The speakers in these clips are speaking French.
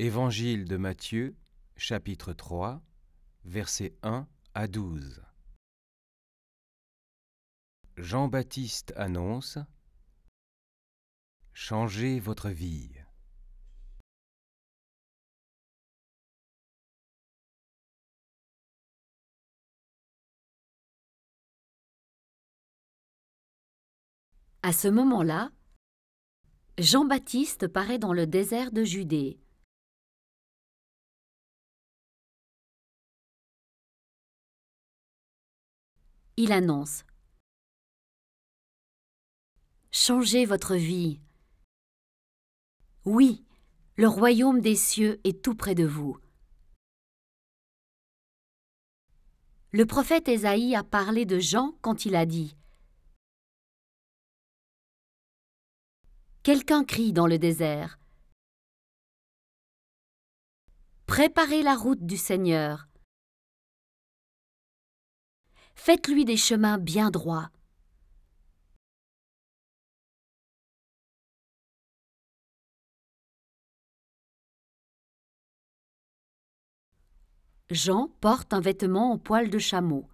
Évangile de Matthieu, chapitre 3, versets 1 à 12. Jean-Baptiste annonce Changez votre vie. À ce moment-là, Jean-Baptiste paraît dans le désert de Judée il annonce Changez votre vie. Oui, le royaume des cieux est tout près de vous. Le prophète Ésaïe a parlé de Jean quand il a dit Quelqu'un crie dans le désert. Préparez la route du Seigneur faites-lui des chemins bien droits. Jean porte un vêtement en poil de chameau.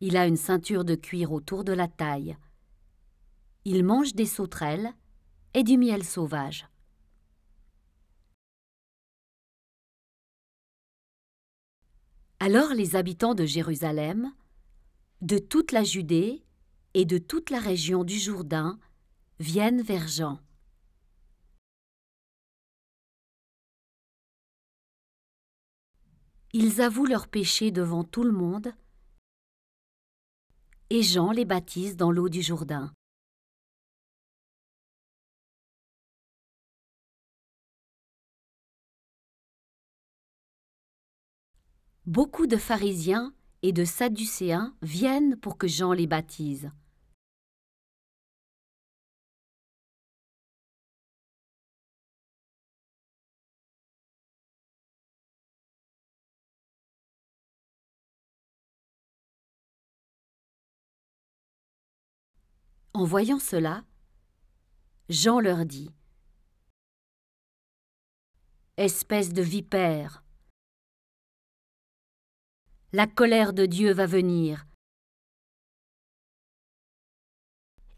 Il a une ceinture de cuir autour de la taille. Il mange des sauterelles et du miel sauvage. Alors les habitants de Jérusalem, de toute la Judée et de toute la région du Jourdain viennent vers Jean. Ils avouent leurs péchés devant tout le monde et Jean les baptise dans l'eau du Jourdain. Beaucoup de pharisiens et de sadducéens viennent pour que Jean les baptise. En voyant cela, Jean leur dit Espèce de vipère, la colère de Dieu va venir.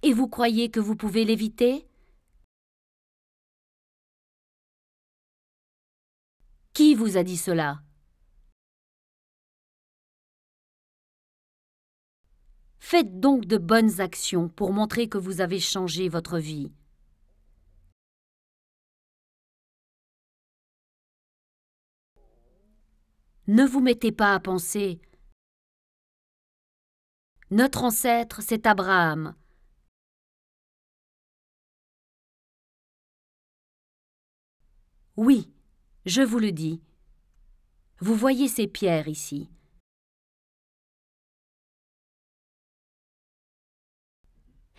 Et vous croyez que vous pouvez l'éviter Qui vous a dit cela Faites donc de bonnes actions pour montrer que vous avez changé votre vie. Ne vous mettez pas à penser. Notre ancêtre, c'est Abraham. Oui, je vous le dis. Vous voyez ces pierres ici.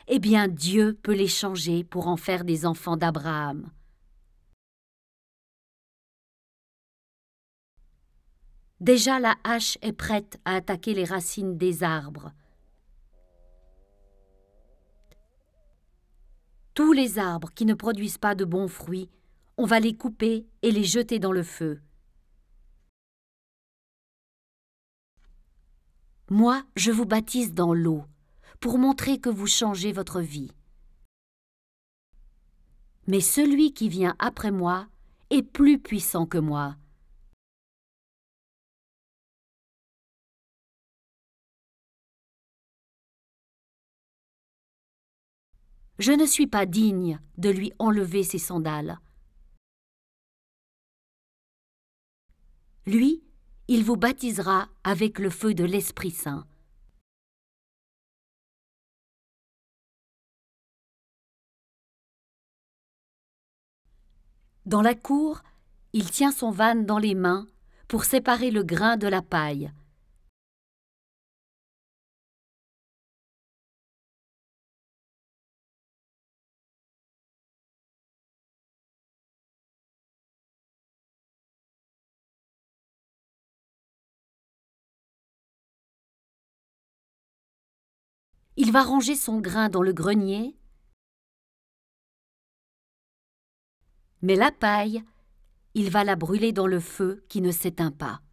Eh bien Dieu peut les changer pour en faire des enfants d'Abraham. Déjà la hache est prête à attaquer les racines des arbres. Tous les arbres qui ne produisent pas de bons fruits, on va les couper et les jeter dans le feu. Moi, je vous baptise dans l'eau, pour montrer que vous changez votre vie. Mais celui qui vient après moi est plus puissant que moi je ne suis pas digne de lui enlever ses sandales. Lui, il vous baptisera avec le feu de l'Esprit Saint. Dans la cour, il tient son van dans les mains pour séparer le grain de la paille. Il va ranger son grain dans le grenier. Mais la paille, il va la brûler dans le feu qui ne s'éteint pas.